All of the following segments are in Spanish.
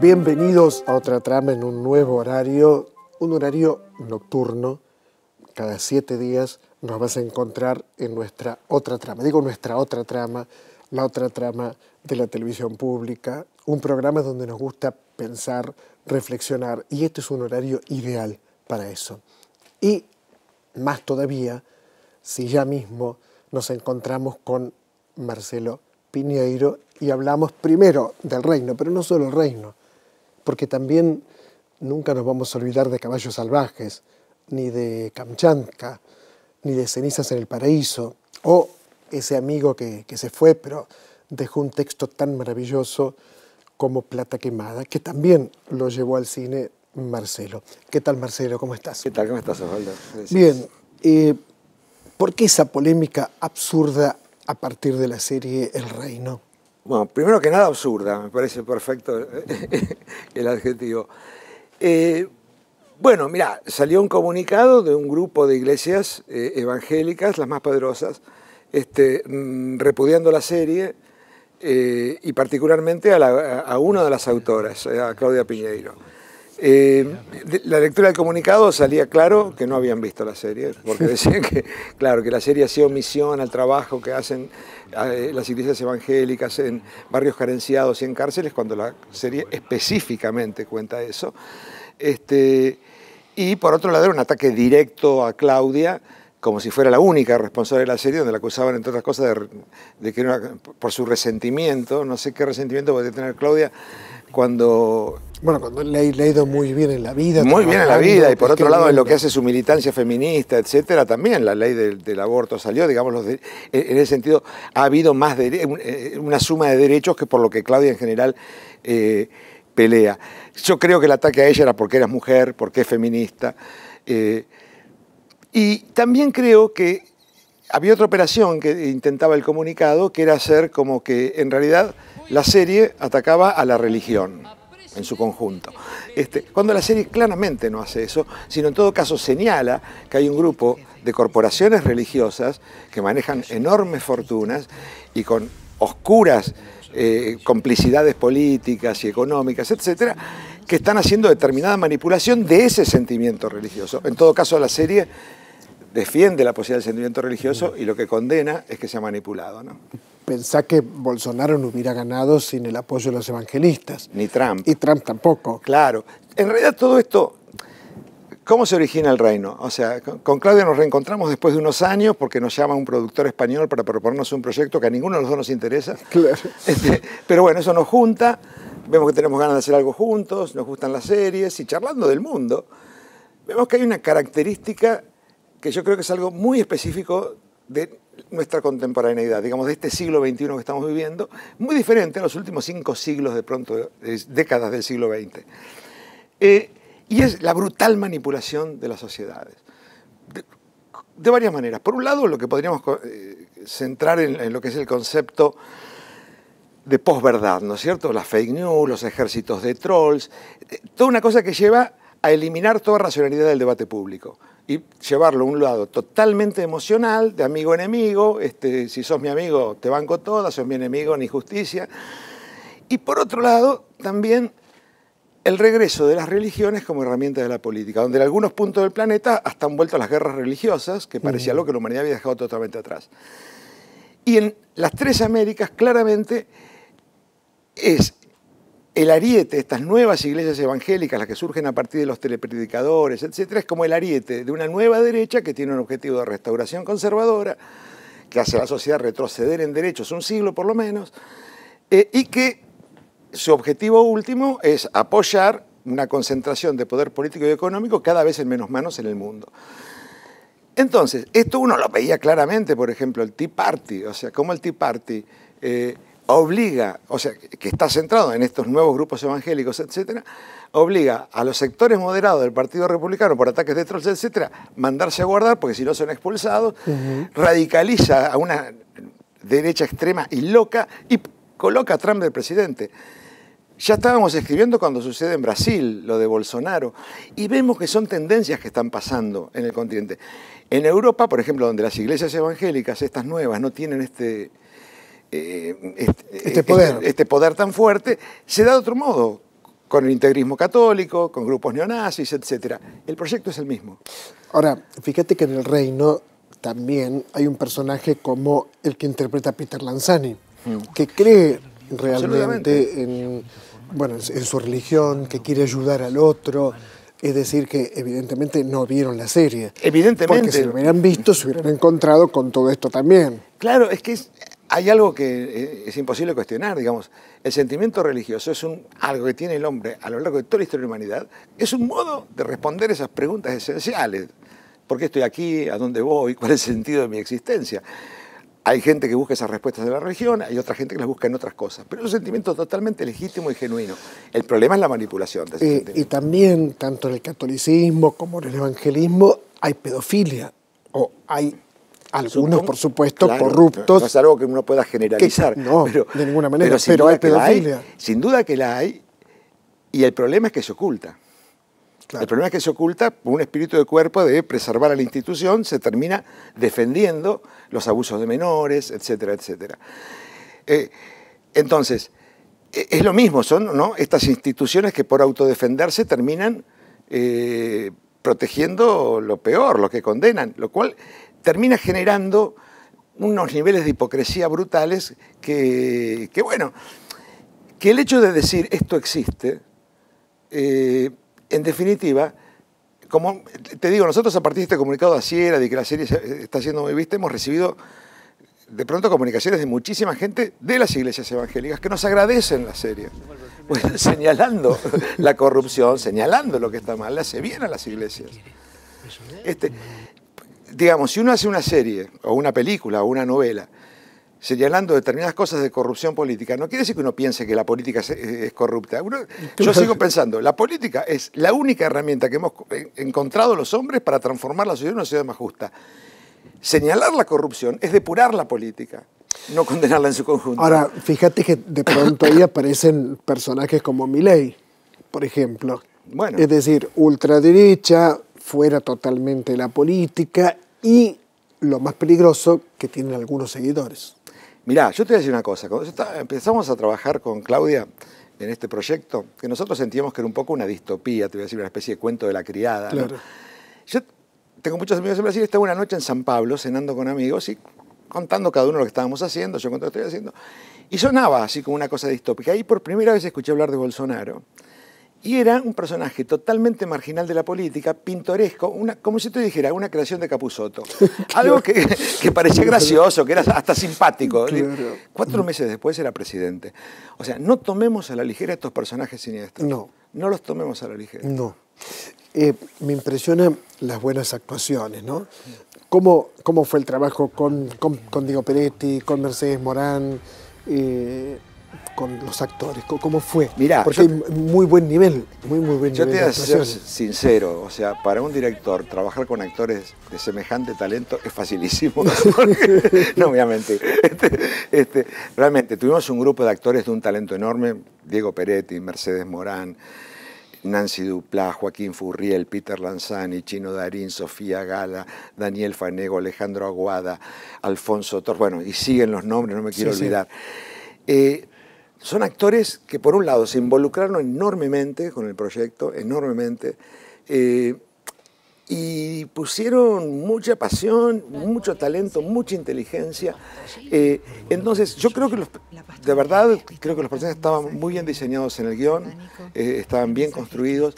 Bienvenidos a otra trama en un nuevo horario, un horario nocturno. Cada siete días nos vas a encontrar en nuestra otra trama. Digo nuestra otra trama, la otra trama de la televisión pública, un programa donde nos gusta pensar, reflexionar, y este es un horario ideal para eso. Y más todavía, si ya mismo nos encontramos con Marcelo Piñeiro y hablamos primero del reino, pero no solo el reino, porque también nunca nos vamos a olvidar de caballos salvajes, ni de Kamchatka, ni de cenizas en el paraíso, o ese amigo que, se fue, pero dejó un texto tan maravilloso como Plata Quemada, que también lo llevó al cine Marcelo. ¿Qué tal, Marcelo? ¿Cómo estás? ¿Qué tal? ¿Cómo estás, Osvaldo? Bien. Eh, ¿Por qué esa polémica absurda a partir de la serie El Reino? Bueno, primero que nada absurda, me parece perfecto eh, el adjetivo. Eh, bueno, mira, salió un comunicado de un grupo de iglesias eh, evangélicas, las más poderosas, este, mm, repudiando la serie y particularmente a, a, una de las autoras, a Claudia Piñeiro. Eh, la lectura del comunicado salía claro que no habían visto la serie, porque decían que, claro, que la serie hacía omisión al trabajo que hacen eh, las iglesias evangélicas en barrios carenciados y en cárceles, cuando la serie específicamente cuenta eso. Este, y por otro lado, era un ataque directo a Claudia, como si fuera la única responsable de la serie, donde la acusaban, entre otras cosas, de, que por su resentimiento, no sé qué resentimiento podía tener Claudia cuando bueno, cuando le, ha ido muy bien en la vida. Muy bien en la vida, y por otro lado, en lo que hace su militancia feminista, etcétera, también la ley del, aborto salió, digamos, en ese sentido ha habido más eh, una suma de derechos que por lo que Claudia en general eh, pelea. Yo creo que el ataque a ella era porque era mujer, porque es feminista. Eh, y también creo que había otra operación que intentaba el comunicado, que era hacer como que en realidad la serie atacaba a la religión en su conjunto. Este, cuando la serie claramente no hace eso, sino en todo caso señala que hay un grupo de corporaciones religiosas que manejan enormes fortunas y con oscuras eh, complicidades políticas y económicas, etcétera, que están haciendo determinada manipulación de ese sentimiento religioso. En todo caso, la serie defiende la posibilidad del sentimiento religioso y lo que condena es que se ha manipulado pensá que Bolsonaro no hubiera ganado sin el apoyo de los evangelistas. Ni Trump. Y Trump tampoco. Claro. En realidad todo esto, ¿cómo se origina el reino? O sea, con Claudia nos reencontramos después de unos años porque nos llama un productor español para proponernos un proyecto que a ninguno de los dos nos interesa. Claro. Este, pero bueno, eso nos junta, vemos que tenemos ganas de hacer algo juntos, nos gustan las series y charlando del mundo, vemos que hay una característica que yo creo que es algo muy específico de nuestra contemporaneidad, digamos, de este siglo XXI que estamos viviendo, muy diferente a los últimos cinco siglos, de pronto, décadas del siglo XX. Eh, y es la brutal manipulación de las sociedades. De, varias maneras. Por un lado, lo que podríamos eh, centrar en, lo que es el concepto de posverdad, ¿no es cierto? Las fake news, los ejércitos de trolls, eh, toda una cosa que lleva a eliminar toda racionalidad del debate público y llevarlo a un lado totalmente emocional, de amigo-enemigo, este, si sos mi amigo te banco toda, sos mi enemigo ni justicia. Y por otro lado, también el regreso de las religiones como herramienta de la política, donde en algunos puntos del planeta hasta han vuelto las guerras religiosas, que parecía lo que la humanidad había dejado totalmente atrás. Y en las tres Américas claramente es el ariete, estas nuevas iglesias evangélicas, las que surgen a partir de los telepredicadores, etcétera, es como el ariete de una nueva derecha que tiene un objetivo de restauración conservadora, que hace a la sociedad retroceder en derechos un siglo por lo menos, eh, y que su objetivo último es apoyar una concentración de poder político y económico cada vez en menos manos en el mundo. Entonces, esto uno lo veía claramente, por ejemplo, el Tea Party, o sea, como el Tea Party. Eh, obliga, o sea, que está centrado en estos nuevos grupos evangélicos, etcétera, obliga a los sectores moderados del Partido Republicano por ataques de trolls, etcétera, mandarse a guardar porque si no son expulsados, radicaliza a una derecha extrema y loca y coloca a Trump de presidente. Ya estábamos escribiendo cuando sucede en Brasil lo de Bolsonaro y vemos que son tendencias que están pasando en el continente. En Europa, por ejemplo, donde las iglesias evangélicas, estas nuevas, no tienen este, eh, este, eh, este poder. Este, poder tan fuerte, se da de otro modo, con el integrismo católico, con grupos neonazis, etc. El proyecto es el mismo. Ahora, fíjate que en el reino también hay un personaje como el que interpreta Peter Lanzani, mm. que cree realmente en, bueno, en su religión, que quiere ayudar al otro. Es decir, que evidentemente no vieron la serie. Evidentemente. Porque si lo hubieran visto, se hubieran encontrado con todo esto también. Claro, es que es, hay algo que eh, es imposible cuestionar, digamos. El sentimiento religioso es un, algo que tiene el hombre a lo largo de toda la historia de la humanidad. Es un modo de responder esas preguntas esenciales. ¿Por qué estoy aquí? ¿A dónde voy? ¿Cuál es el sentido de mi existencia? Hay gente que busca esas respuestas de la religión, hay otra gente que las busca en otras cosas. Pero es un sentimiento totalmente legítimo y genuino. El problema es la manipulación. De ese eh, y también, tanto en el catolicismo como en el evangelismo, hay pedofilia o hay algunos por supuesto corruptos. No es algo que uno pueda generalizar. no, pero, de ninguna manera, pero, sin hay pedofilia. sin duda que la hay, y el problema es que se oculta. El problema es que se oculta un espíritu de cuerpo de preservar a la institución, se termina defendiendo los abusos de menores, etcétera, etcétera. Eh, entonces, e-, es lo mismo, son ¿no? estas instituciones que por autodefenderse terminan eh, protegiendo lo peor, lo que condenan, lo cual termina generando unos niveles de hipocresía brutales que, bueno, que el hecho de decir esto existe, eh, en definitiva, como te digo, nosotros a partir de este comunicado de Ciera de que la serie está siendo muy vista, hemos recibido de pronto comunicaciones de muchísima gente de las iglesias evangélicas que nos agradecen la serie. señalando la corrupción, señalando lo que está mal, le hace bien a las iglesias. Este, digamos, si uno hace una serie o una película o una novela señalando determinadas cosas de corrupción política, no quiere decir que uno piense que la política eh, es, corrupta. yo sigo pensando, la política es la única herramienta que hemos encontrado los hombres para transformar la sociedad en una sociedad más justa señalar la corrupción, es depurar la política, no condenarla en su conjunto. Ahora, fíjate que de pronto ahí aparecen personajes como Milei, por ejemplo. Bueno. Es decir, ultraderecha, fuera totalmente de la política y lo más peligroso, que tienen algunos seguidores. Mirá, yo te voy a decir una cosa. Cuando empezamos a trabajar con Claudia en este proyecto, que nosotros sentíamos que era un poco una distopía, te voy a decir, una especie de cuento de la criada. Claro tengo muchos amigos en Brasil, estaba una noche en San Pablo cenando con amigos y contando cada uno lo que estábamos haciendo, yo conté lo que estoy haciendo, y sonaba así como una cosa distópica. Ahí por primera vez escuché hablar de Bolsonaro. Y era un personaje totalmente marginal de la política, pintoresco, como si te dijera, una creación de Capusoto. Algo que, parecía gracioso, que era hasta simpático. Cuatro meses después era presidente. O sea, no tomemos a la ligera estos personajes siniestros. No. No los tomemos a la ligera. No. Eh, me impresionan las buenas actuaciones, ¿no? ¿Cómo, fue el trabajo con, Diego Peretti, con Mercedes Morán, eh, con los actores? ¿Cómo fue? Mirá, Porque hay muy buen nivel, muy, muy buen yo nivel. Yo te voy a ser sincero, o sea, para un director trabajar con actores de semejante talento es facilísimo. no obviamente. Este, este, realmente, tuvimos un grupo de actores de un talento enorme, Diego Peretti, Mercedes Morán, Nancy Duplá, Joaquín Furriel, Peter Lanzani, Chino Darín, Sofía Gala, Daniel Fanego, Alejandro Aguada, Alfonso Torres, bueno, y siguen los nombres, no me quiero olvidar. Eh, son actores que por un lado se involucraron enormemente con el proyecto, enormemente, eh, y pusieron mucha pasión, mucho talento, mucha inteligencia. Eh, entonces, yo creo que los, de verdad, creo que los personajes estaban muy bien diseñados en el guión, eh, estaban bien construidos.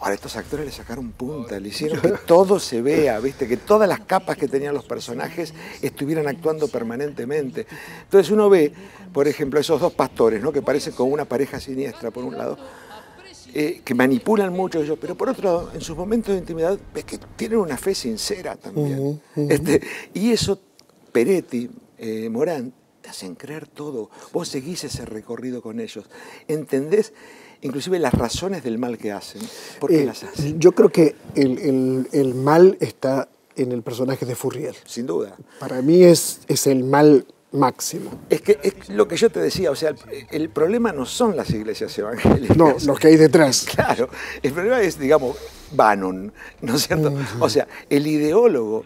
Ahora estos actores le sacaron punta, le hicieron que todo se vea, ¿viste? que todas las capas que tenían los personajes estuvieran actuando permanentemente. Entonces uno ve, por ejemplo, esos dos pastores, ¿no? que parecen como una pareja siniestra por un lado, eh, que manipulan mucho ellos, pero por otro lado, en sus momentos de intimidad, ves que tienen una fe sincera también. Este, y eso, Peretti, eh, Morán, te hacen creer todo. Vos seguís ese recorrido con ellos. ¿Entendés? Inclusive las razones del mal que hacen. ¿Por qué eh, las hacen? Yo creo que el, mal está en el personaje de Furriel. Sin duda. Para mí es, es el mal máximo. Es que es lo que yo te decía, o sea, el, problema no son las iglesias evangélicas. No, los que hay detrás. Claro, el problema es, digamos, Bannon, ¿no es cierto? Mm, o sea, el ideólogo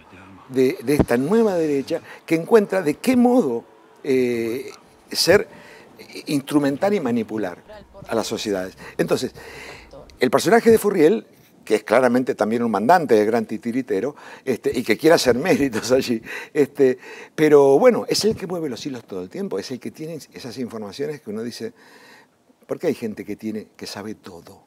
de, esta nueva derecha que encuentra de qué modo eh, ser instrumental y manipular a las sociedades. Entonces, el personaje de Furriel que es claramente también un mandante, de gran titiritero, este, y que quiere hacer méritos allí. Este, pero bueno, es el que mueve los hilos todo el tiempo, es el que tiene esas informaciones que uno dice, ¿por qué hay gente que, tiene, que sabe todo?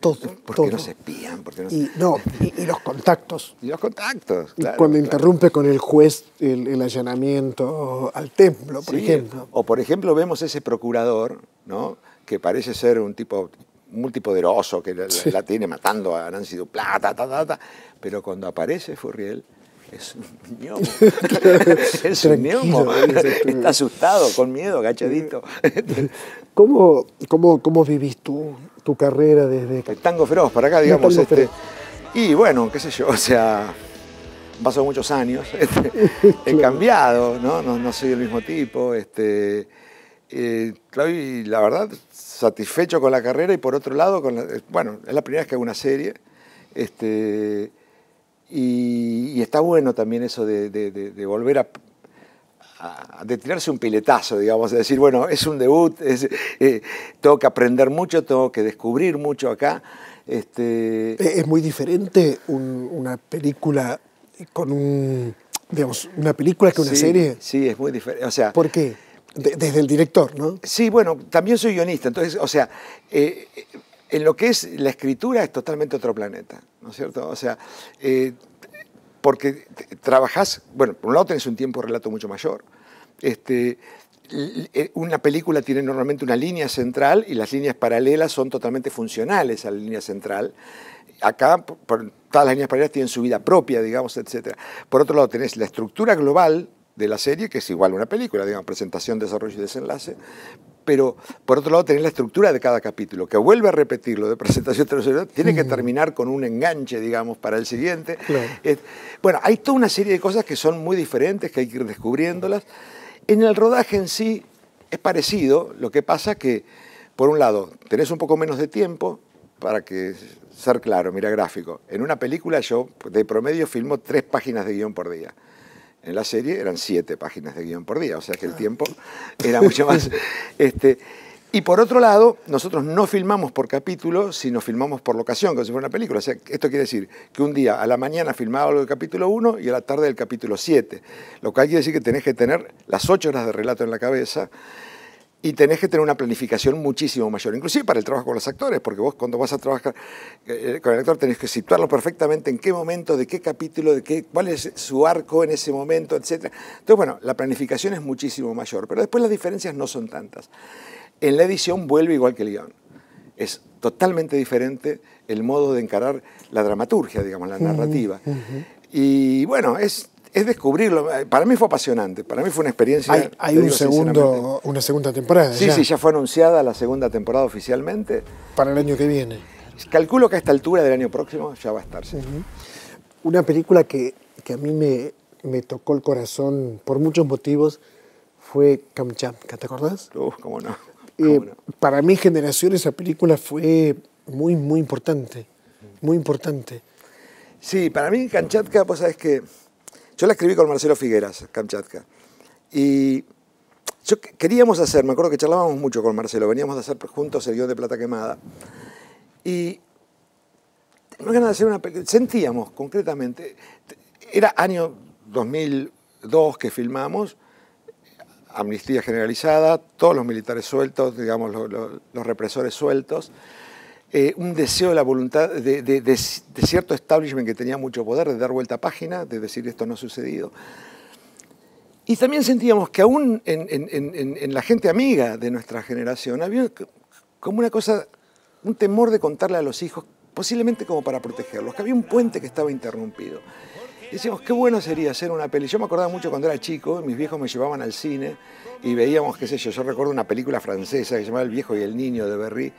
Todo, ¿Por qué no se espían? Y, no, y, los contactos. Y los contactos, claro, Cuando interrumpe con el juez el, allanamiento al templo, por ejemplo. O por ejemplo vemos ese procurador, ¿no? que parece ser un tipo multipoderoso que la, tiene matando a Nancy Duplata, ta, ta, pero cuando aparece Furriel es un ñomo. es un gnomo, está asustado, con miedo, agachadito. ¿Cómo, cómo, cómo vivís tú, tu carrera desde...? tango feroz, para acá, digamos, este, y bueno, qué sé yo, o sea, pasó muchos años, este, he cambiado, ¿no? ¿no? soy el mismo tipo, este eh, Claudio, la verdad, satisfecho con la carrera y por otro lado, con eh, bueno, es la primera vez que hago una serie. Este, y, está bueno también eso de, de, volver a, tirarse un piletazo, digamos, de decir, bueno, es un debut, es, eh, tengo que aprender mucho, tengo que descubrir mucho acá. Este... Es muy diferente una película con un, digamos, una película que una serie. Sí, es muy diferente. O sea, ¿Por qué? desde el director, ¿no? Sí, bueno, también soy guionista, entonces, o sea, eh, en lo que es la escritura es totalmente otro planeta, ¿no es cierto? O sea, eh, porque trabajás, bueno, por un lado tenés un tiempo de relato mucho mayor, este, una película tiene normalmente una línea central y las líneas paralelas son totalmente funcionales a la línea central. Acá todas las líneas paralelas tienen su vida propia, digamos, etc. Por otro lado, tenés la estructura global de la serie, que es igual a una película, digamos, presentación, desarrollo y desenlace, pero por otro lado tenés la estructura de cada capítulo, que vuelve a repetirlo de presentación desarrollo tiene que mm. terminar con un enganche, digamos, para el siguiente. bueno, hay toda una serie de cosas que son muy diferentes, que hay que ir descubriéndolas. En el rodaje en sí es parecido, lo que pasa que, por un lado, tenés un poco menos de tiempo, para que ser claro, mira gráfico, en una película yo de promedio filmo tres páginas de guión por día en la serie eran siete páginas de guión por día, o sea que el ah. tiempo era mucho más... Este, y por otro lado, nosotros no filmamos por capítulo, sino filmamos por locación, como si fuera una película. esto quiere decir que un día a la mañana filmaba lo del capítulo 1 y a la tarde del capítulo 7, lo cual quiere decir que tenés que tener las ocho horas de relato en la cabeza y tenés que tener una planificación muchísimo mayor, inclusive para el trabajo con los actores, porque vos cuando vas a trabajar eh, con el actor tenés que situarlo perfectamente en qué momento, de qué capítulo, de qué, cuál es su arco en ese momento, etc. Entonces, bueno, la planificación es muchísimo mayor, pero después las diferencias no son tantas. En la edición vuelve igual que el guión. Es totalmente diferente el modo de encarar la dramaturgia, digamos, la narrativa. Y bueno, es es descubrirlo. Para mí fue apasionante, para mí fue una experiencia. Hay, un segundo, una segunda temporada. Sí, sí, ya fue anunciada la segunda temporada oficialmente. Para el año que viene. Calculo que a esta altura del año próximo ya va a estar. Una película que, a mí me, tocó el corazón por muchos motivos fue Kamchatka, ¿te acordás? Uf, eh, cómo no. Para mi generación esa película fue muy, muy importante. Muy importante. Sí, para mí Kamchatka, pues sabes que yo la escribí con Marcelo Figueras, Kamchatka. Y yo queríamos hacer, me acuerdo que charlábamos mucho con Marcelo, veníamos a hacer juntos el guión de Plata Quemada. Y ganas hacer una sentíamos concretamente, era año 2002 que filmamos, amnistía generalizada, todos los militares sueltos, digamos, los represores sueltos. Eh, un deseo de la voluntad de, cierto establishment que tenía mucho poder, de dar vuelta a página, de decir esto no ha sucedido. Y también sentíamos que aún en, la gente amiga de nuestra generación había como una cosa, un temor de contarle a los hijos, posiblemente como para protegerlos, que había un puente que estaba interrumpido. decíamos, qué bueno sería hacer una peli. Yo me acordaba mucho cuando era chico, mis viejos me llevaban al cine y veíamos, qué sé yo, yo recuerdo una película francesa que se llamaba El viejo y el niño de Berry,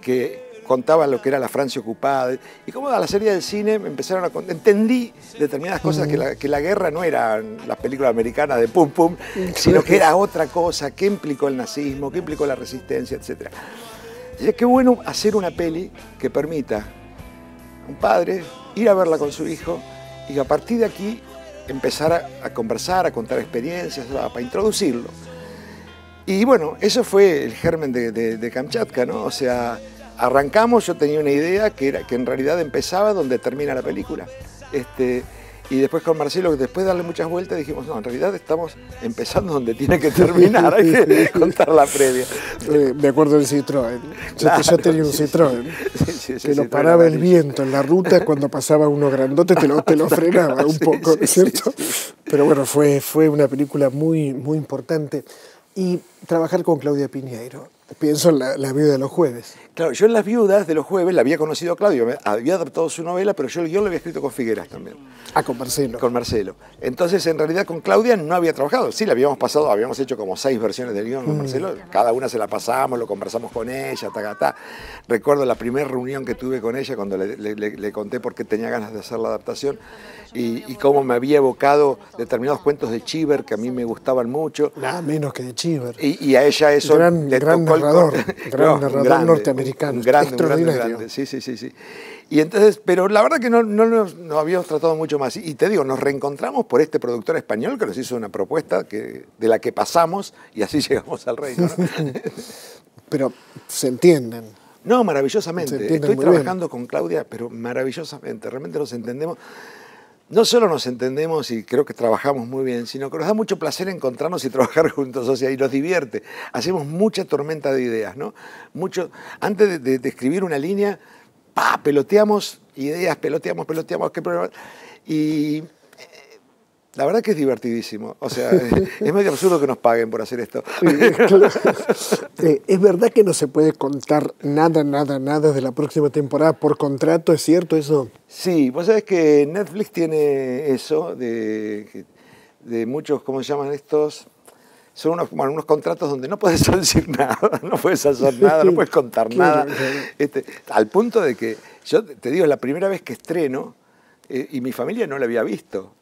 que, contaban lo que era la Francia ocupada. Y como a la serie del cine me empezaron a... Entendí determinadas cosas, que la, guerra no era las películas americanas de pum pum, sino que era otra cosa, qué implicó el nazismo, qué implicó la resistencia, etc. Y es bueno hacer una peli que permita a un padre ir a verla con su hijo y a partir de aquí empezar a, conversar, a contar experiencias, para introducirlo. Y bueno, eso fue el germen de, de Kamchatka, ¿no? O sea, arrancamos, yo tenía una idea que, era, que en realidad empezaba donde termina la película. Este, y después con Marcelo, después de darle muchas vueltas, dijimos, no, en realidad estamos empezando donde tiene que terminar, hay contar la previa. Me acuerdo del Citroën. yo yo, tenía un Citroën, que lo paraba el viento en la ruta, cuando pasaba uno grandote te lo, frenaba un poco, ¿cierto? Pero bueno, fue, fue una película muy, muy importante. Y trabajar con Claudia Piñeiro, pienso en la, la vida de los jueves yo en Las Viudas de los Jueves la había conocido a Claudio, había adaptado su novela, pero yo el guión lo había escrito con Figueras también. Ah, con Marcelo. Con Marcelo. Entonces, en realidad, con Claudia no había trabajado. Sí, la habíamos pasado, habíamos hecho como seis versiones del guión con mm. Marcelo. Cada una se la pasamos, lo conversamos con ella, ta, ta, Recuerdo la primera reunión que tuve con ella cuando le, conté por qué tenía ganas de hacer la adaptación y, cómo me había evocado determinados cuentos de Chiver que a mí me gustaban mucho. Nada menos que de Chiver. Y, a ella eso gran, gran narrador, gran narrador norteamericano mexicano. Un grande, un Sí, sí, sí, Y entonces, pero la verdad que no, nos, habíamos tratado mucho más. Y te digo, nos reencontramos por este productor español que nos hizo una propuesta que, de la que pasamos y así llegamos al reino. pero se entienden. No, maravillosamente. Estoy trabajando con Claudia, pero maravillosamente. Realmente nos entendemos no solo nos entendemos y creo que trabajamos muy bien, sino que nos da mucho placer encontrarnos y trabajar juntos, o sea, y nos divierte. Hacemos mucha tormenta de ideas, ¿no? Mucho, antes de, escribir una línea, ¡pa! peloteamos ideas, peloteamos, peloteamos, qué problema. Y la verdad que es divertidísimo. O sea, es medio absurdo que nos paguen por hacer esto. Eh, es verdad que no se puede contar nada, nada, nada de la próxima temporada por contrato, ¿es cierto eso? Sí, vos sabés que Netflix tiene eso de, muchos, ¿cómo se llaman estos? Son unos, contratos donde no puedes decir nada, no puedes hacer nada, no puedes contar nada. Este, al punto de que yo te digo, la primera vez que estreno eh, y mi familia no la había visto.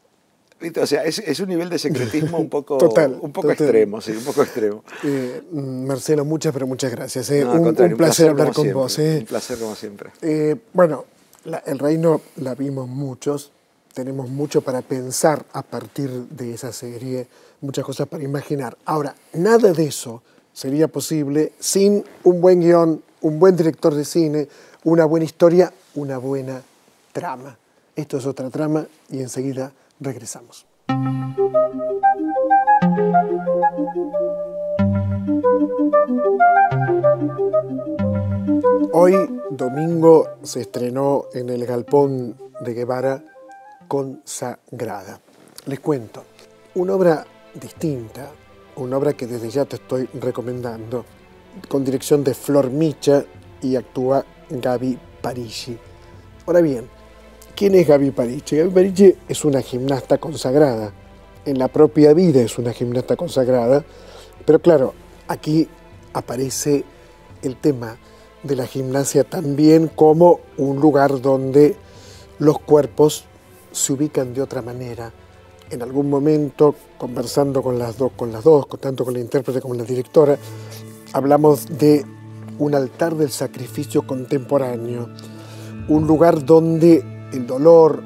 O sea, es, un nivel de secretismo un poco, total, un poco extremo, sí, un poco extremo. Eh, mm, Marcelo, muchas, pero muchas gracias. Eh. un, placer hablar con vos. Eh. Un placer como siempre. bueno, el reino la vimos muchos, tenemos mucho para pensar a partir de esa serie, muchas cosas para imaginar. Ahora, nada de eso sería posible sin un buen guión, un buen director de cine, una buena historia, una buena trama. Esto es otra trama y enseguida Regresamos. Hoy, domingo, se estrenó en el Galpón de Guevara Consagrada. Les cuento, una obra distinta, una obra que desde ya te estoy recomendando, con dirección de Flor Micha y actúa Gaby Parigi. Ahora bien, ¿Quién es Gaby Pariche? Gaby Pariche es una gimnasta consagrada. En la propia vida es una gimnasta consagrada. Pero claro, aquí aparece el tema de la gimnasia también como un lugar donde los cuerpos se ubican de otra manera. En algún momento, conversando con las, dos, con las dos, tanto con la intérprete como con la directora, hablamos de un altar del sacrificio contemporáneo, un lugar donde el dolor,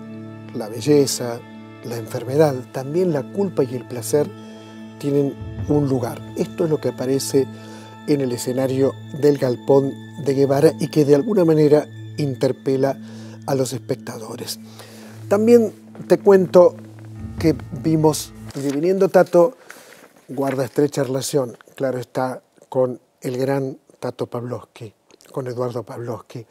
la belleza, la enfermedad, también la culpa y el placer tienen un lugar. Esto es lo que aparece en el escenario del galpón de Guevara y que de alguna manera interpela a los espectadores. También te cuento que vimos Diviniendo Tato guarda estrecha relación, claro está, con el gran Tato Pavlovsky, con Eduardo Pavlovsky,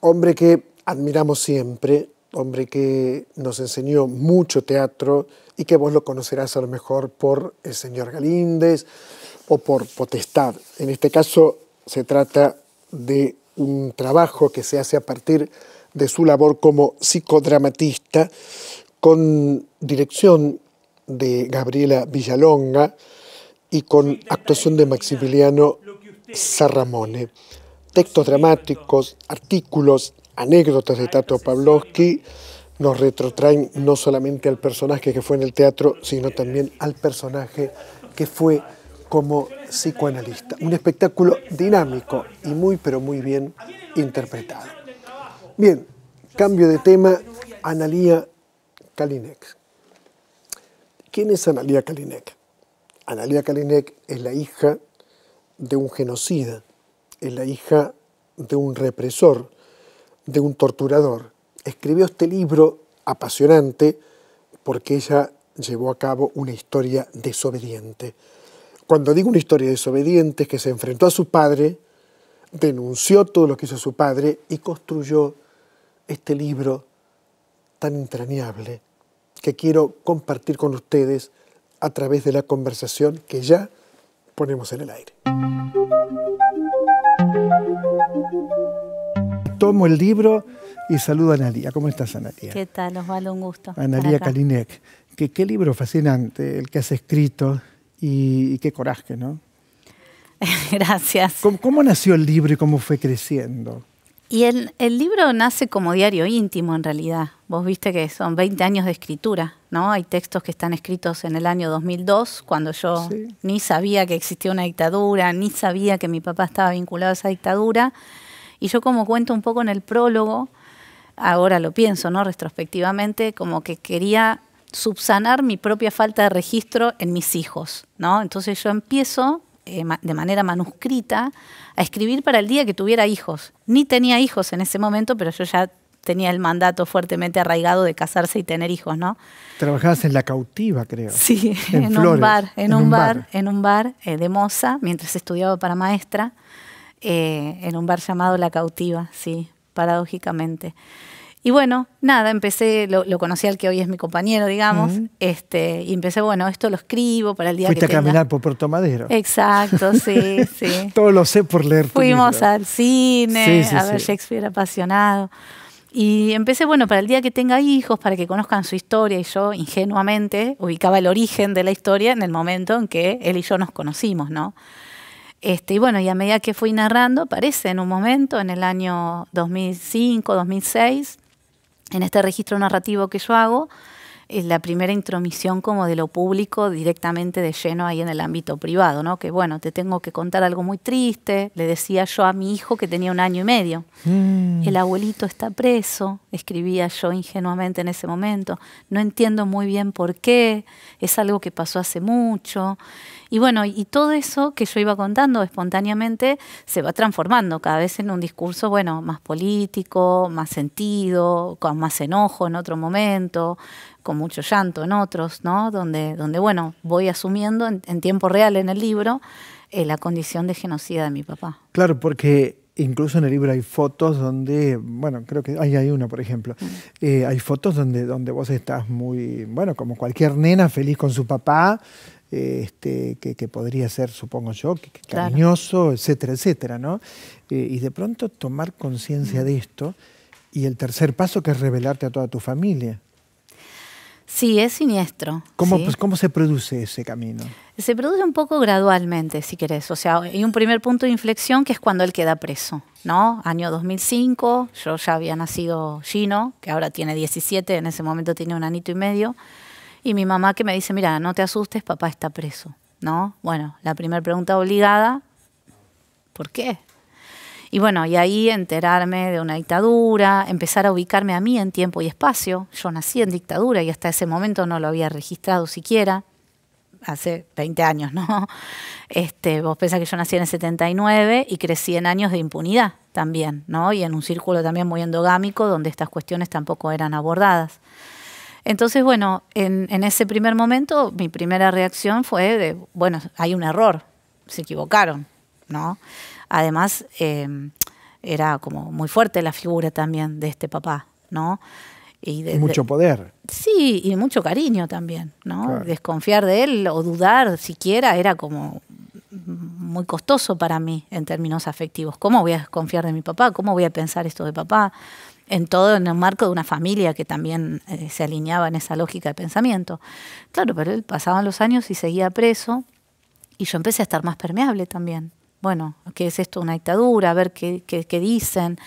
hombre que admiramos siempre, hombre que nos enseñó mucho teatro y que vos lo conocerás a lo mejor por el señor Galíndez o por Potestad. En este caso se trata de un trabajo que se hace a partir de su labor como psicodramatista con dirección de Gabriela Villalonga y con actuación de Maximiliano Sarramone. Textos dramáticos, artículos, anécdotas de Tato Pavlovsky nos retrotraen no solamente al personaje que fue en el teatro, sino también al personaje que fue como psicoanalista. Un espectáculo dinámico y muy, pero muy bien interpretado. Bien, cambio de tema, Analia Kalinek. ¿Quién es Analia Kalinek? Analia Kalinek es la hija de un genocida, es la hija de un represor, de un torturador. Escribió este libro apasionante porque ella llevó a cabo una historia desobediente. Cuando digo una historia desobediente es que se enfrentó a su padre, denunció todo lo que hizo su padre y construyó este libro tan entrañable que quiero compartir con ustedes a través de la conversación que ya ponemos en el aire tomo el libro y saludo a Analia. ¿Cómo estás, Analia? ¿Qué tal, vale Un gusto. Analia Kalinek. qué libro fascinante el que has escrito y, qué coraje, ¿no? Gracias. ¿Cómo, nació el libro y cómo fue creciendo? Y el, libro nace como diario íntimo en realidad. Vos viste que son 20 años de escritura, ¿no? Hay textos que están escritos en el año 2002, cuando yo ni sabía que existía una dictadura, ni sabía que mi papá estaba vinculado a esa dictadura. Y yo como cuento un poco en el prólogo, ahora lo pienso, ¿no? Retrospectivamente, como que quería subsanar mi propia falta de registro en mis hijos, ¿no? Entonces yo empiezo eh, de manera manuscrita a escribir para el día que tuviera hijos. Ni tenía hijos en ese momento, pero yo ya tenía el mandato fuertemente arraigado de casarse y tener hijos, ¿no? Trabajabas en la cautiva, creo. Sí, en, un bar, en, un, bar, un eh, bar de moza, mientras estudiaba para maestra. Eh, en un bar llamado La Cautiva, sí, paradójicamente. Y bueno, nada, empecé, lo, conocí al que hoy es mi compañero, digamos, este, y empecé, bueno, esto lo escribo para el día que Fuiste a caminar por Puerto Madero. Exacto, sí, sí. Todo lo sé por leer. Fuimos al cine, a ver Shakespeare apasionado. Y empecé, bueno, para el día que tenga hijos, para que conozcan su historia, y yo ingenuamente ubicaba el origen de la historia en el momento en que él y yo nos conocimos, ¿no? Este, y bueno, y a medida que fui narrando, parece en un momento, en el año 2005, 2006, en este registro narrativo que yo hago, es la primera intromisión como de lo público directamente de lleno ahí en el ámbito privado, ¿no? Que bueno, te tengo que contar algo muy triste, le decía yo a mi hijo que tenía un año y medio. Mm. El abuelito está preso, escribía yo ingenuamente en ese momento, no entiendo muy bien por qué, es algo que pasó hace mucho. Y bueno, y todo eso que yo iba contando espontáneamente se va transformando cada vez en un discurso, bueno, más político, más sentido, con más enojo en otro momento, con mucho llanto en otros, ¿no? Donde, donde bueno, voy asumiendo en, tiempo real en el libro eh, la condición de genocida de mi papá. Claro, porque incluso en el libro hay fotos donde, bueno, creo que ahí hay una, por ejemplo, mm. eh, hay fotos donde, donde vos estás muy, bueno, como cualquier nena feliz con su papá, este, que, podría ser, supongo yo, que, cariñoso, etcétera, etcétera, ¿no? Eh, y de pronto tomar conciencia mm. de esto y el tercer paso que es revelarte a toda tu familia. Sí, es siniestro. ¿Cómo, pues, ¿Cómo se produce ese camino? Se produce un poco gradualmente, si querés. O sea, hay un primer punto de inflexión que es cuando él queda preso, ¿no? Año 2005, yo ya había nacido Gino, que ahora tiene 17, en ese momento tiene un anito y medio. Y mi mamá que me dice, mira, no te asustes, papá está preso, ¿no? Bueno, la primera pregunta obligada, ¿por qué? Y bueno, y ahí enterarme de una dictadura, empezar a ubicarme a mí en tiempo y espacio. Yo nací en dictadura y hasta ese momento no lo había registrado siquiera. Hace 20 años, ¿no? Este, vos pensás que yo nací en el 79 y crecí en años de impunidad también, ¿no? Y en un círculo también muy endogámico donde estas cuestiones tampoco eran abordadas. Entonces, bueno, en, en ese primer momento mi primera reacción fue de, bueno, hay un error, se equivocaron, ¿no? Además, em, era como muy fuerte la figura también de este papá, ¿no? Y de, mucho poder. Sí, y mucho cariño también, ¿no? Desconfiar de él o dudar siquiera era como muy costoso para mí en términos afectivos. ¿Cómo voy a desconfiar de mi papá? ¿Cómo voy a pensar esto de papá? En todo en el marco de una familia que también eh, se alineaba en esa lógica de pensamiento. Claro, pero él pasaban los años y seguía preso y yo empecé a estar más permeable también bueno, ¿qué es esto? Una dictadura, a ver qué, dicen.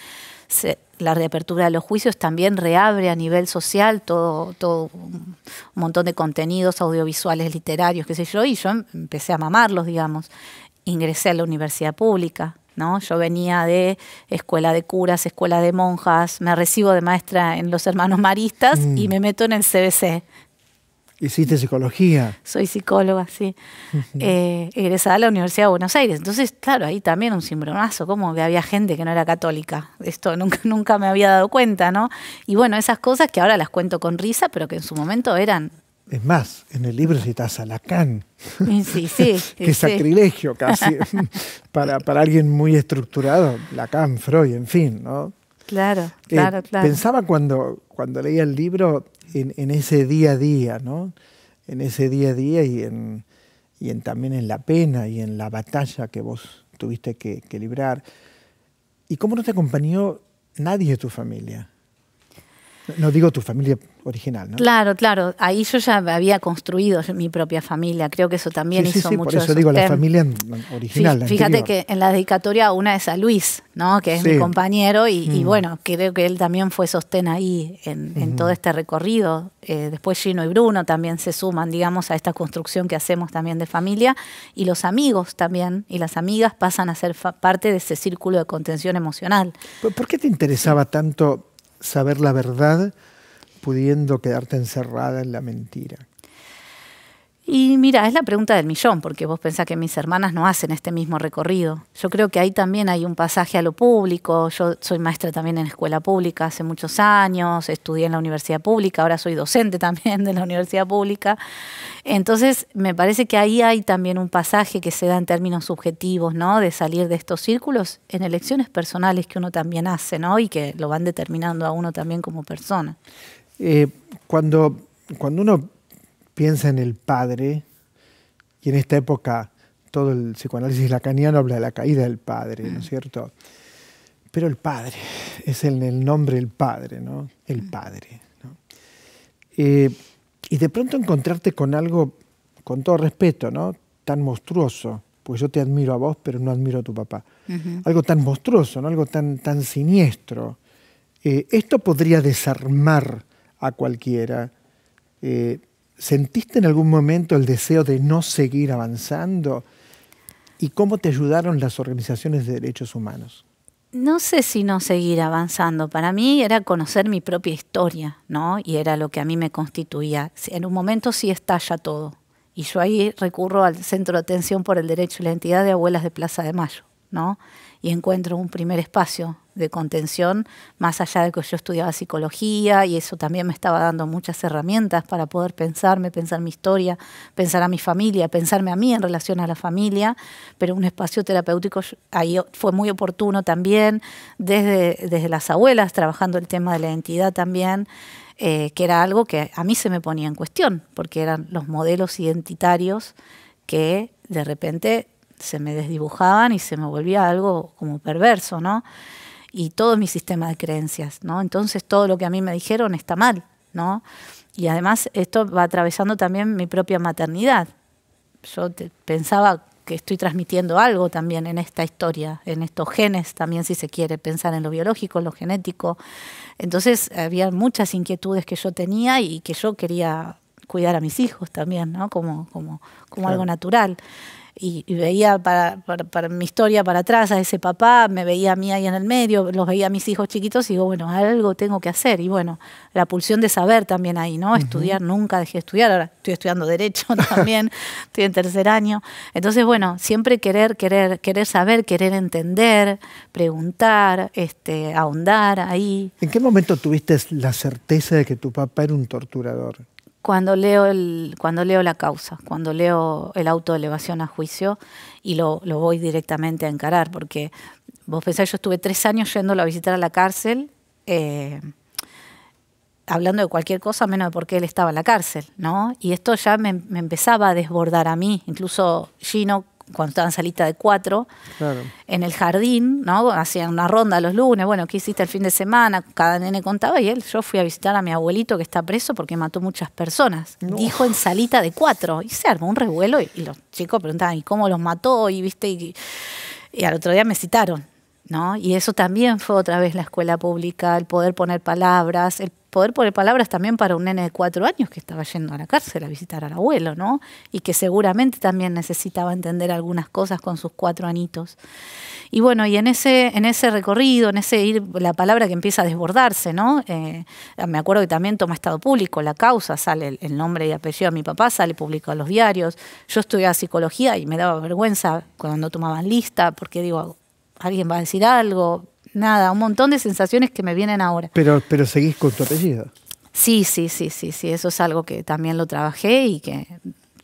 la reapertura de los juicios también reabre a nivel social todo, un montón de contenidos audiovisuales, literarios, qué sé yo, y yo em, empecé a mamarlos, digamos. Ingresé a la universidad pública, ¿no? Yo venía de escuela de curas, escuela de monjas, me recibo de maestra en los hermanos maristas mm. y me meto en el CBC, Hiciste psicología. Soy psicóloga, sí. Eh, egresada a la Universidad de Buenos Aires. Entonces, claro, ahí también un cimbronazo, como que había gente que no era católica. Esto nunca, nunca me había dado cuenta, ¿no? Y bueno, esas cosas que ahora las cuento con risa, pero que en su momento eran es más, en el libro citas a Lacan. Sí, sí. Qué sacrilegio casi para, alguien muy estructurado. Lacan, Freud, en fin, ¿no? Claro, eh, claro, claro. Pensaba cuando, cuando leía el libro en, ese día a día, ¿no? En ese día a día y, en, también en la pena y en la batalla que vos tuviste que, que librar. ¿Y cómo no te acompañó nadie de tu familia? No digo tu familia original, ¿no? Claro, claro. Ahí yo ya había construido mi propia familia. Creo que eso también hizo sí, sí, Por eso digo, la familia original. Fíjate que en la dedicatoria una es a Luis, ¿no? Que es mi compañero y, mm. bueno, creo que él también fue sostén ahí en, mm. todo este recorrido. Eh, después Gino y Bruno también se suman, digamos, a esta construcción que hacemos también de familia. Y los amigos también y las amigas pasan a ser parte de ese círculo de contención emocional. ¿Por qué te interesaba tanto? saber la verdad pudiendo quedarte encerrada en la mentira. Y mira, es la pregunta del millón, porque vos pensás que mis hermanas no hacen este mismo recorrido. Yo creo que ahí también hay un pasaje a lo público. Yo soy maestra también en escuela pública hace muchos años, estudié en la universidad pública, ahora soy docente también de la universidad pública. Entonces, me parece que ahí hay también un pasaje que se da en términos subjetivos, ¿no? De salir de estos círculos en elecciones personales que uno también hace, ¿no? Y que lo van determinando a uno también como persona. Eh, cuando, cuando uno piensa en el padre, y en esta época todo el psicoanálisis lacaniano habla de la caída del padre, ¿no es mm. cierto? Pero el padre, es el, el nombre el padre, ¿no? El mm. padre. Eh, y de pronto encontrarte con algo, con todo respeto, ¿no? Tan monstruoso, pues yo te admiro a vos, pero no admiro a tu papá. Algo tan monstruoso, ¿no? Algo tan, tan siniestro. Eh, esto podría desarmar a cualquiera. Eh, ¿Sentiste en algún momento el deseo de no seguir avanzando? ¿Y cómo te ayudaron las organizaciones de derechos humanos? No sé si no seguir avanzando. Para mí era conocer mi propia historia, ¿no? Y era lo que a mí me constituía. En un momento sí estalla todo. Y yo ahí recurro al Centro de Atención por el Derecho y la Entidad de Abuelas de Plaza de Mayo, ¿no? y encuentro un primer espacio de contención, más allá de que yo estudiaba psicología y eso también me estaba dando muchas herramientas para poder pensarme, pensar mi historia, pensar a mi familia, pensarme a mí en relación a la familia, pero un espacio terapéutico ahí fue muy oportuno también, desde, desde las abuelas, trabajando el tema de la identidad también, eh, que era algo que a mí se me ponía en cuestión, porque eran los modelos identitarios que de repente se me desdibujaban y se me volvía algo como perverso, ¿no? Y todo mi sistema de creencias, ¿no? Entonces todo lo que a mí me dijeron está mal, ¿no? Y además esto va atravesando también mi propia maternidad. Yo pensaba que estoy transmitiendo algo también en esta historia, en estos genes también si se quiere pensar en lo biológico, en lo genético. Entonces había muchas inquietudes que yo tenía y que yo quería cuidar a mis hijos también, ¿no? Como, como, como algo natural y, veía para, mi historia para atrás a ese papá, me veía a mí ahí en el medio, los veía a mis hijos chiquitos y digo, bueno, algo tengo que hacer. Y bueno, la pulsión de saber también ahí, ¿no? Estudiar, nunca dejé de estudiar, ahora estoy estudiando Derecho también, estoy en tercer año. Entonces, bueno, siempre querer, querer, querer saber, querer entender, preguntar, este, ahondar ahí. ¿En qué momento tuviste la certeza de que tu papá era un torturador? cuando leo, el, cuando leo la causa, cuando leo el auto de elevación a juicio y lo, voy directamente a encarar, porque vos pensás, yo estuve tres años yéndolo a visitar a la cárcel, eh, hablando de cualquier cosa menos de por qué él estaba en la cárcel, ¿no? Y esto ya me, me empezaba a desbordar a mí, incluso Gino cuando estaba en salita de cuatro, en el jardín, ¿no? Hacían una ronda los lunes, bueno, ¿qué hiciste el fin de semana? Cada nene contaba y él, yo fui a visitar a mi abuelito que está preso porque mató muchas personas. Dijo en salita de cuatro. Y se armó un revuelo y, los chicos preguntaban, ¿y cómo los mató? Y viste, y al otro día me citaron. ¿no? Y eso también fue otra vez la escuela pública, el poder poner palabras, el poder poner palabras también para un nene de cuatro años que estaba yendo a la cárcel a visitar al abuelo, ¿no? Y que seguramente también necesitaba entender algunas cosas con sus cuatro anitos. Y bueno, y en ese, en ese recorrido, en ese ir, la palabra que empieza a desbordarse, ¿no? Eh, me acuerdo que también toma estado público, la causa, sale el, nombre y apellido a mi papá, sale publicado en los diarios. Yo estudiaba psicología y me daba vergüenza cuando tomaban lista, porque digo, alguien va a decir algo, nada, un montón de sensaciones que me vienen ahora. Pero, pero seguís con tu apellido. Sí, sí, sí, sí, sí, eso es algo que también lo trabajé y que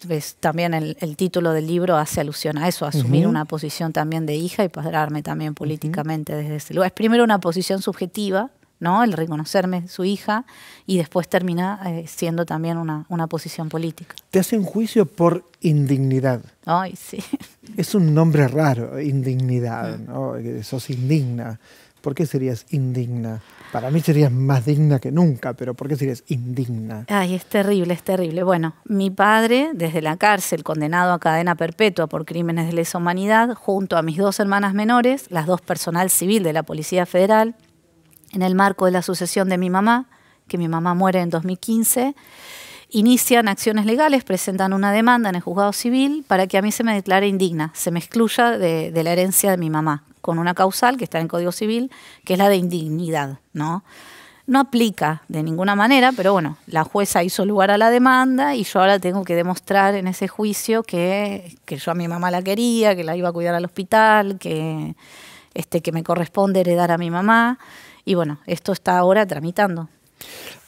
ves, también el, título del libro hace alusión a eso, asumir una posición también de hija y pararme también políticamente desde ese lugar. Es primero una posición subjetiva ¿no? El reconocerme su hija y después termina eh, siendo también una, una, posición política. Te hacen juicio por indignidad. Ay, sí. Es un nombre raro, indignidad, ah. ¿no? Sos indigna. ¿Por qué serías indigna? Para mí serías más digna que nunca, pero ¿por qué serías indigna? Ay, es terrible, es terrible. Bueno, mi padre, desde la cárcel, condenado a cadena perpetua por crímenes de lesa humanidad, junto a mis dos hermanas menores, las dos personal civil de la Policía Federal, en el marco de la sucesión de mi mamá, que mi mamá muere en 2015, inician acciones legales, presentan una demanda en el juzgado civil para que a mí se me declare indigna, se me excluya de, la herencia de mi mamá, con una causal que está en el Código Civil, que es la de indignidad, ¿no? No aplica de ninguna manera, pero bueno, la jueza hizo lugar a la demanda y yo ahora tengo que demostrar en ese juicio que, que yo a mi mamá la quería, que la iba a cuidar al hospital, que, este, que me corresponde heredar a mi mamá. Y bueno, esto está ahora tramitando.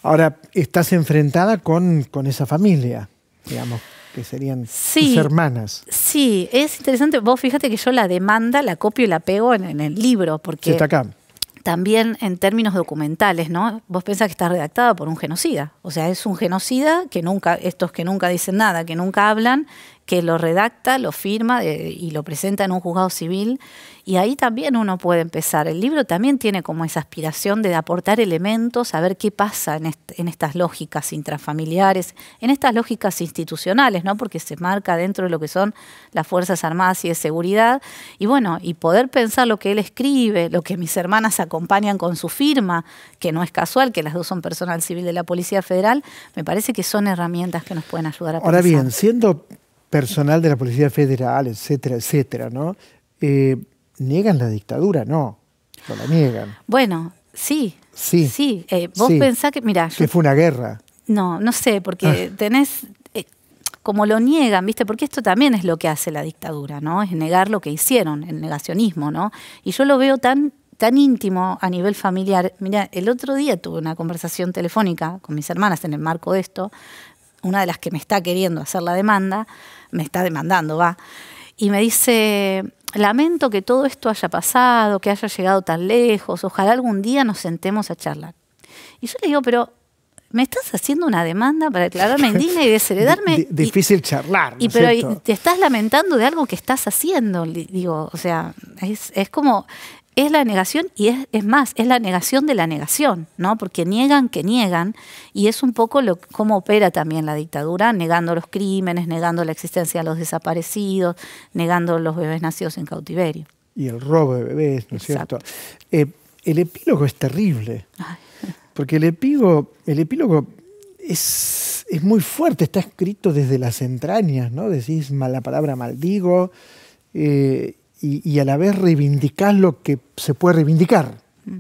Ahora, estás enfrentada con, esa familia, digamos, que serían sí, hermanas. Sí, es interesante. Vos fíjate que yo la demanda, la copio y la pego en, el libro, porque... está acá también en términos documentales, ¿no? Vos pensás que está redactada por un genocida. O sea, es un genocida que nunca, estos que nunca dicen nada, que nunca hablan que lo redacta, lo firma eh, y lo presenta en un juzgado civil. Y ahí también uno puede empezar. El libro también tiene como esa aspiración de aportar elementos a ver qué pasa en, estas lógicas intrafamiliares, en estas lógicas institucionales, ¿no? porque se marca dentro de lo que son las Fuerzas Armadas y de Seguridad. Y bueno, y poder pensar lo que él escribe, lo que mis hermanas acompañan con su firma, que no es casual, que las dos son personal civil de la Policía Federal, me parece que son herramientas que nos pueden ayudar a Ahora bien, siendo personal de la Policía Federal, etcétera, etcétera, ¿no? Eh, ¿Niegan la dictadura? No, no la niegan. Bueno, sí. Sí. Sí, eh, vos pensás que, mira... Que fue una guerra. No, no sé, porque ah. tenés, eh, como lo niegan, ¿viste? Porque esto también es lo que hace la dictadura, ¿no? Es negar lo que hicieron, el negacionismo, ¿no? Y yo lo veo tan tan íntimo a nivel familiar. Mira, el otro día tuve una conversación telefónica con mis hermanas en el marco de esto, una de las que me está queriendo hacer la demanda, me está demandando, va. Y me dice, lamento que todo esto haya pasado, que haya llegado tan lejos, ojalá algún día nos sentemos a charlar. Y yo le digo, pero me estás haciendo una demanda para declararme indigna y desheredarme. difícil charlar. y pero te estás lamentando de algo que estás haciendo. Digo, o sea, es, es como es la negación y es, más, es la negación de la negación, ¿no? Porque niegan que niegan y es un poco lo, cómo opera también la dictadura, negando los crímenes, negando la existencia de los desaparecidos, negando los bebés nacidos en cautiverio. Y el robo de bebés, ¿no es cierto? Eh, el epílogo es terrible, porque el epílogo, es, muy fuerte, está escrito desde las entrañas, ¿no? Decís la palabra maldigo. Eh, y, a la vez reivindicar lo que se puede reivindicar. Mm.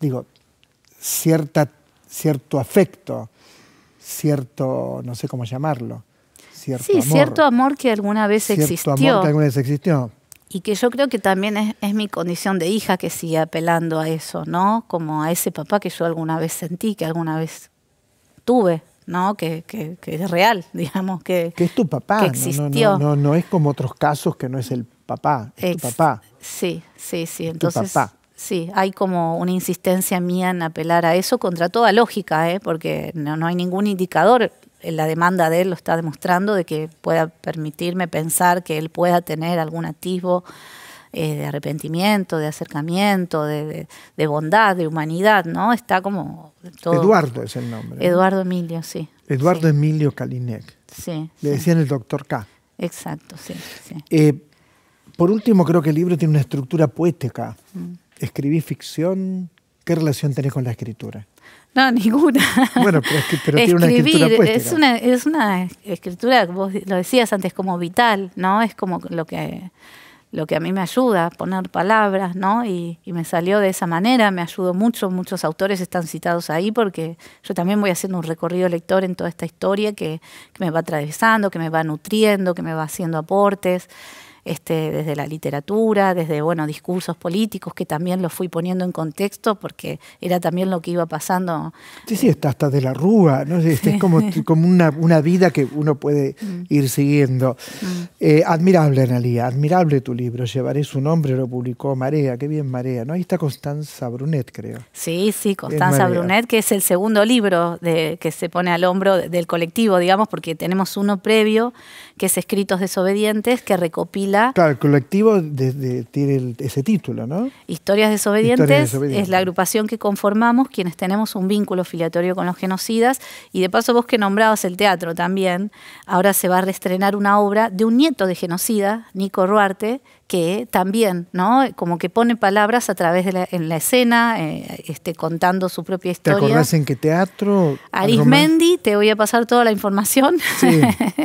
Digo, cierta, cierto afecto, cierto, no sé cómo llamarlo. Cierto sí, cierto amor que alguna vez cierto existió. Amor que alguna vez existió. Y que yo creo que también es, mi condición de hija que sigue apelando a eso, ¿no? Como a ese papá que yo alguna vez sentí, que alguna vez tuve, ¿no? Que, es real, digamos, que. Que es tu papá, existió. No, no, no, es como otros casos que no es el papá, es tu papá. Sí, sí, sí. Entonces, papá. Sí, hay como una insistencia mía en apelar a eso contra toda lógica, ¿eh? porque no, hay ningún indicador la demanda de él lo está demostrando, de que pueda permitirme pensar que él pueda tener algún atisbo eh, de arrepentimiento, de acercamiento, de, bondad, de humanidad, ¿no? Está como todo. Eduardo es el nombre. Eduardo Emilio, sí. Eduardo Emilio Kalinek. Sí. Le decían el doctor K. Exacto, sí. sí. Eh, por último, creo que el libro tiene una estructura poética. Mm. ¿Escribí ficción? ¿Qué relación tenés con la escritura? No, ninguna. Bueno, pero, es tiene una escritura poética. Es una, es escritura, vos lo decías antes, como vital, ¿no? Es como lo que, lo que a mí me ayuda, poner palabras, ¿no? Y, me salió de esa manera, me ayudó mucho, muchos autores están citados ahí porque yo también voy haciendo un recorrido lector en toda esta historia que me va atravesando, que me va nutriendo, que me va haciendo aportes. Este, desde la literatura, desde bueno, discursos políticos, que también lo fui poniendo en contexto porque era también lo que iba pasando. Sí, sí, está hasta de la rúa, ¿no? Este, es como, una, vida que uno puede mm. ir siguiendo. Mm. Eh, admirable, Analía, admirable tu libro. Llevaré su nombre, lo publicó Marea, qué bien Marea, ¿no? Ahí está Constanza Brunet, creo. Sí, sí, Constanza Brunet, que es el segundo libro que se pone al hombro del colectivo, digamos, porque tenemos uno previo, que es Escritos Desobedientes, que recopila Claro, el colectivo tiene ese título, ¿no? Historias desobedientes, es la agrupación que conformamos quienes tenemos un vínculo filiatorio con los genocidas. Y de paso, vos que nombrabas el teatro también, ahora se va a reestrenar una obra de un nieto de genocida, Nico Ruarte, que también, ¿no? Como que pone palabras a través de la, en la escena, eh, este, contando su propia historia. ¿Te acordás en qué teatro? Arismendi, te voy a pasar toda la información,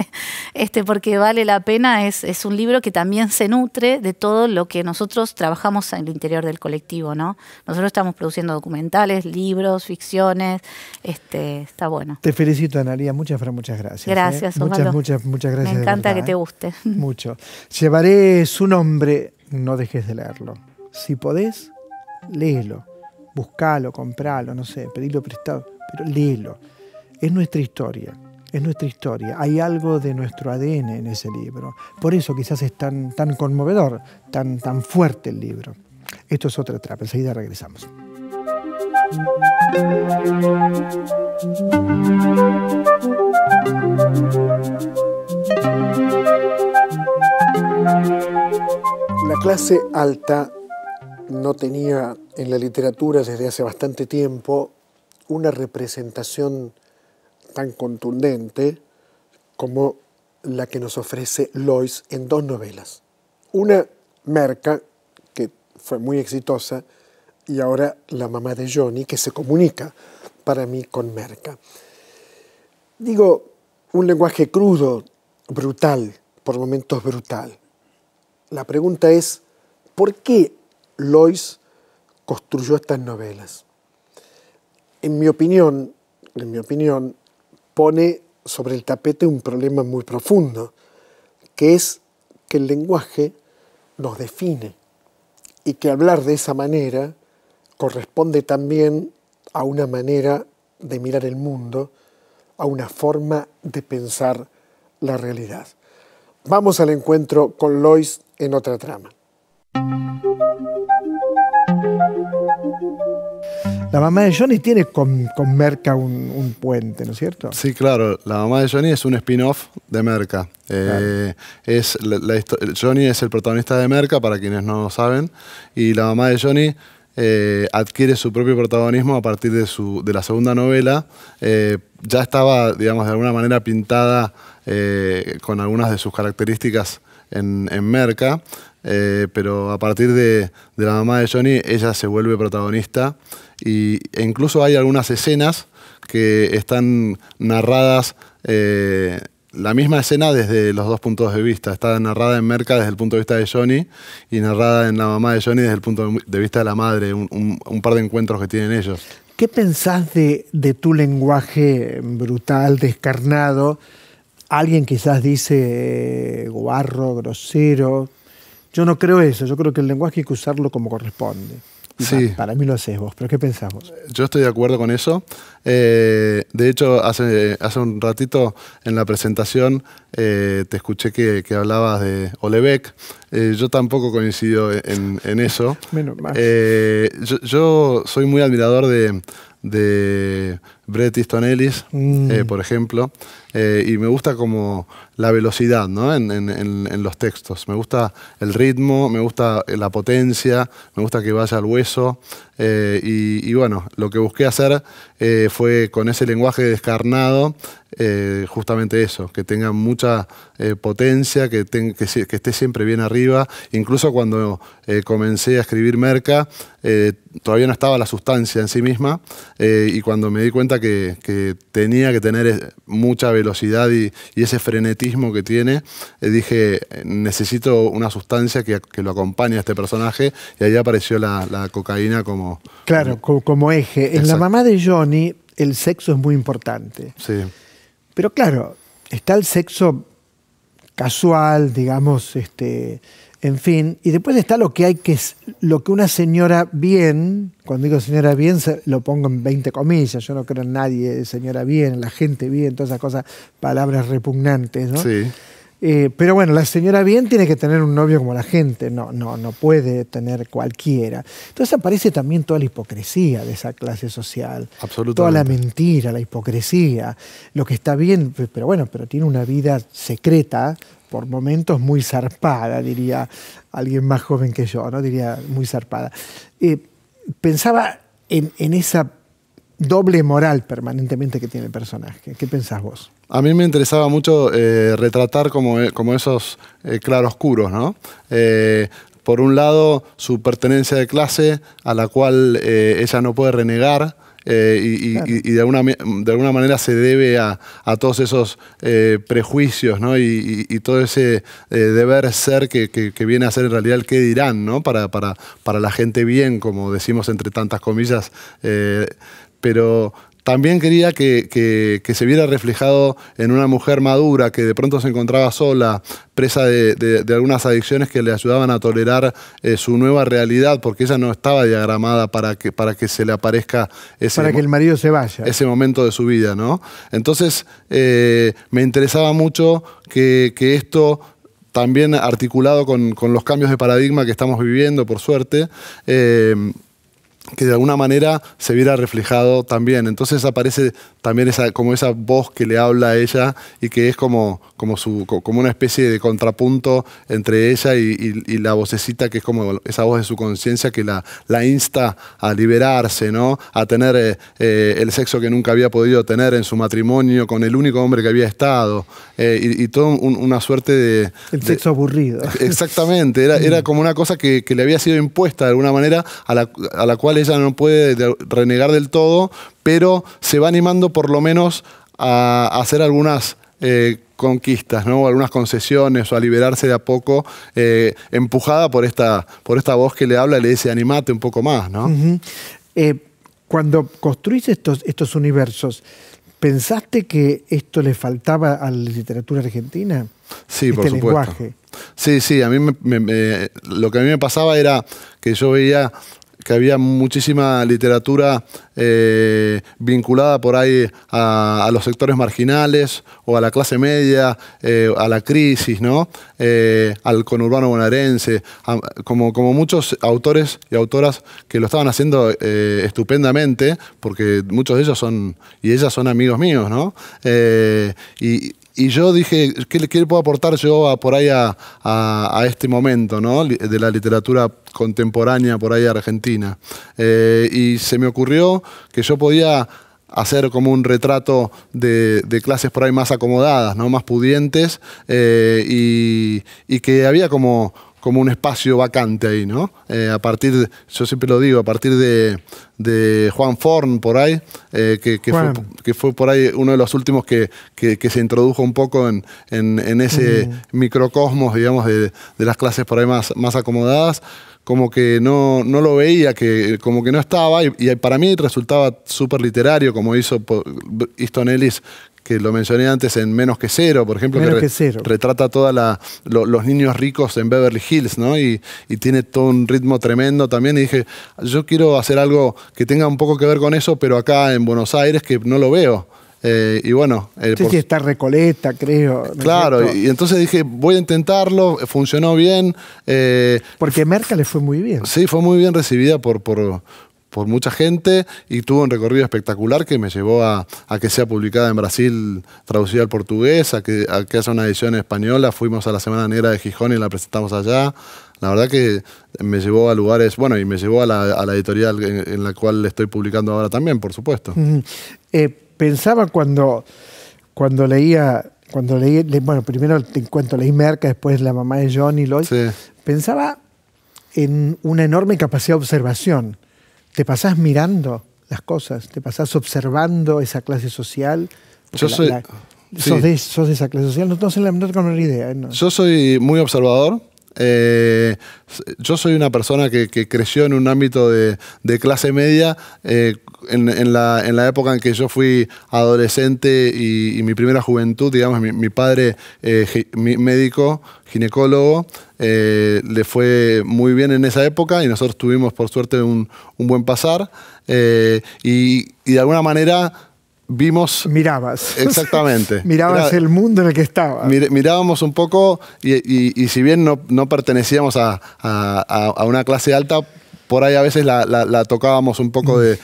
este, porque vale la pena, es, es un libro que también se nutre de todo lo que nosotros trabajamos en el interior del colectivo, ¿no? Nosotros estamos produciendo documentales, libros, ficciones, este, está bueno. Te felicito, Analia, muchas, muchas gracias. ¿eh? Gracias, Muchas, muchas, muchas gracias. Me encanta que te ¿eh? guste. Mucho. Llevaré su nombre Hombre, no dejes de leerlo. Si podés, léelo. Buscalo, compralo, no sé, pedilo prestado, pero léelo. Es nuestra historia, es nuestra historia. Hay algo de nuestro ADN en ese libro. Por eso quizás es tan, conmovedor, tan, tan fuerte el libro. Esto es otra trapa, enseguida regresamos. La clase alta no tenía en la literatura desde hace bastante tiempo una representación tan contundente como la que nos ofrece Lois en dos novelas. Una, Merca, que fue muy exitosa, y ahora la mamá de Johnny, que se comunica para mí con Merca. Digo, un lenguaje crudo, brutal, por momentos brutal la pregunta es, ¿por qué Lois construyó estas novelas? En mi opinión, en mi opinión, pone sobre el tapete un problema muy profundo, que es que el lenguaje nos define y que hablar de esa manera corresponde también a una manera de mirar el mundo, a una forma de pensar la realidad. Vamos al encuentro con Lois en otra trama. La mamá de Johnny tiene con, Merca un, puente, ¿no es cierto? Sí, claro. La mamá de Johnny es un spin-off de Merca. Eh, Johnny es el protagonista de Merca, para quienes no lo saben, y la mamá de Johnny eh, adquiere su propio protagonismo a partir de, su, la segunda novela. Eh, ya estaba, digamos, de alguna manera pintada con algunas de sus características en, Merca, eh, pero a partir de, la mamá de Johnny ella se vuelve protagonista y, e incluso hay algunas escenas que están narradas eh, la misma escena desde los dos puntos de vista. Está narrada en Merca desde el punto de vista de Johnny y narrada en la mamá de Johnny desde el punto de vista de la madre, un, un, par de encuentros que tienen ellos. ¿Qué pensás de, de tu lenguaje brutal, descarnado? Alguien quizás dice eh, guarro, grosero. Yo no creo eso, yo creo que el lenguaje hay que usarlo como corresponde. Sí. Para mí lo haces vos, pero ¿qué pensamos? Yo estoy de acuerdo con eso. Eh, de hecho, hace, hace un ratito en la presentación eh, te escuché que, hablabas de Olebeck. yo tampoco coincido en, eso. Menos Yo, soy muy admirador de, de Bret Easton mm. por ejemplo. Eh, y me gusta como la velocidad ¿no? en, los textos. Me gusta el ritmo, me gusta la potencia, me gusta que vaya al hueso. Eh, y, bueno, lo que busqué hacer eh, fue con ese lenguaje descarnado, eh, justamente eso, que tenga mucha potencia, que, que, esté siempre bien arriba. Incluso cuando comencé a escribir Merca, todavía no estaba la sustancia en sí misma y cuando me di cuenta que, tenía que tener mucha velocidad y ese frenetismo, que tiene, eh, dije, necesito una sustancia que, lo acompañe a este personaje y ahí apareció la, cocaína como... Claro, como, eje. En la mamá de Johnny el sexo es muy importante. Sí. Pero claro, está el sexo casual, digamos, este, en fin, y después está lo que hay que es lo que una señora bien, cuando digo señora bien, lo pongo en 20 comillas, yo no creo en nadie, señora bien, la gente bien, todas esas cosas, palabras repugnantes, ¿no? Sí. Eh, pero bueno, la señora bien tiene que tener un novio como la gente, no, no, no puede tener cualquiera. Entonces aparece también toda la hipocresía de esa clase social. Toda la mentira, la hipocresía, lo que está bien, pero bueno, pero tiene una vida secreta por momentos muy zarpada, diría alguien más joven que yo, ¿no? Diría muy zarpada. Eh, pensaba en, esa doble moral permanentemente que tiene el personaje. ¿Qué pensás vos? A mí me interesaba mucho eh, retratar como, eh, esos claroscuros, ¿no? por un lado, su pertenencia de clase a la cual ella no puede renegar, eh, y, de, alguna, de alguna manera se debe a, todos esos eh, prejuicios y, todo ese eh, deber ser que, viene a ser en realidad el qué dirán para, para, para la gente bien, como decimos entre tantas comillas. pero también quería que, se viera reflejado en una mujer madura que de pronto se encontraba sola, presa de, algunas adicciones que le ayudaban a tolerar eh, su nueva realidad, porque ella no estaba diagramada para que, para que se le aparezca ese, que el marido se vaya. ese momento de su vida. ¿no? Entonces, eh, me interesaba mucho que, esto también articulado con, los cambios de paradigma que estamos viviendo, por suerte, eh, que de alguna manera se viera reflejado también. Entonces aparece también esa, como esa voz que le habla a ella y que es como, como, su, como una especie de contrapunto entre ella y, la vocecita que es como esa voz de su conciencia que la, la, insta a liberarse, ¿no? a tener eh, eh, el sexo que nunca había podido tener en su matrimonio con el único hombre que había estado eh, y, toda una suerte de... El sexo aburrido. Exactamente, era, era como una cosa que, le había sido impuesta de alguna manera a la, a la cual ella no puede renegar del todo, pero se va animando por lo menos a, hacer algunas eh, conquistas, ¿no? algunas concesiones o a liberarse de a poco, eh, empujada por esta, por esta voz que le habla, y le dice, animate un poco más. Eh, cuando construís estos, estos universos, ¿pensaste que esto le faltaba a la literatura argentina? Sí, este por supuesto. Lenguaje. Sí, sí, a mí lo que a mí me pasaba era que yo veía que había muchísima literatura eh, vinculada por ahí a, los sectores marginales o a la clase media, eh, a la crisis, ¿no? Eh, al conurbano bonaerense, como, como muchos autores y autoras que lo estaban haciendo estupendamente, porque muchos de ellos son, y ellas son amigos míos, ¿no? y y yo dije, ¿qué, ¿qué, puedo aportar yo por ahí a, este momento de la literatura contemporánea por ahí argentina? Eh, y se me ocurrió que yo podía hacer como un retrato de, clases por ahí más acomodadas, ¿no? más pudientes, eh, y, que había como como un espacio vacante ahí, ¿no? Eh, a partir, yo siempre lo digo, a partir de, Juan Forn por ahí, eh, que, fue, por ahí uno de los últimos que, se introdujo un poco en, ese microcosmos, digamos, de, las clases por ahí más, acomodadas, como que no, lo veía, que como que no estaba, y, y para mí resultaba súper literario, como hizo Easton Ellis que lo mencioné antes en Menos que Cero, por ejemplo, que, retrata todos los niños ricos en Beverly Hills, ¿no? Y, tiene todo un ritmo tremendo también. Y dije, yo quiero hacer algo que tenga un poco que ver con eso, pero acá en Buenos Aires que no lo veo. Eh, y bueno. Eh, sí, sí, está Recoleta, creo. Claro, y, entonces dije, voy a intentarlo, eh, funcionó bien. Porque Merkel le fue muy bien. Sí, fue muy bien recibida por, por, por mucha gente y tuvo un recorrido espectacular que me llevó a, que sea publicada en Brasil, traducida al portugués, a que, haya una edición española. Fuimos a la Semana Negra de Gijón y la presentamos allá. La verdad que me llevó a lugares, bueno, y me llevó a la, editorial en, la cual estoy publicando ahora también, por supuesto. Eh, pensaba cuando, cuando leía, cuando bueno, primero te cuento, leí Merca, después La mamá de Johnny Lloyd, pensaba en una enorme capacidad de observación te pasás mirando las cosas, te pasás observando esa clase social. Yo soy... sos, de, esa clase social, no, no, no tengo la idea. ¿eh? Yo soy muy observador, eh, yo soy una persona que, creció en un ámbito de, clase media eh, en, la, época en que yo fui adolescente y, mi primera juventud, digamos, mi, padre, eh, médico, ginecólogo, le fue muy bien en esa época y nosotros tuvimos por suerte un, buen pasar y de alguna manera vimos... Mirabas. Exactamente. Mirabas el mundo en el que estabas. mirábamos un poco y, si bien no, pertenecíamos a, a una clase alta, por ahí a veces la, tocábamos un poco de,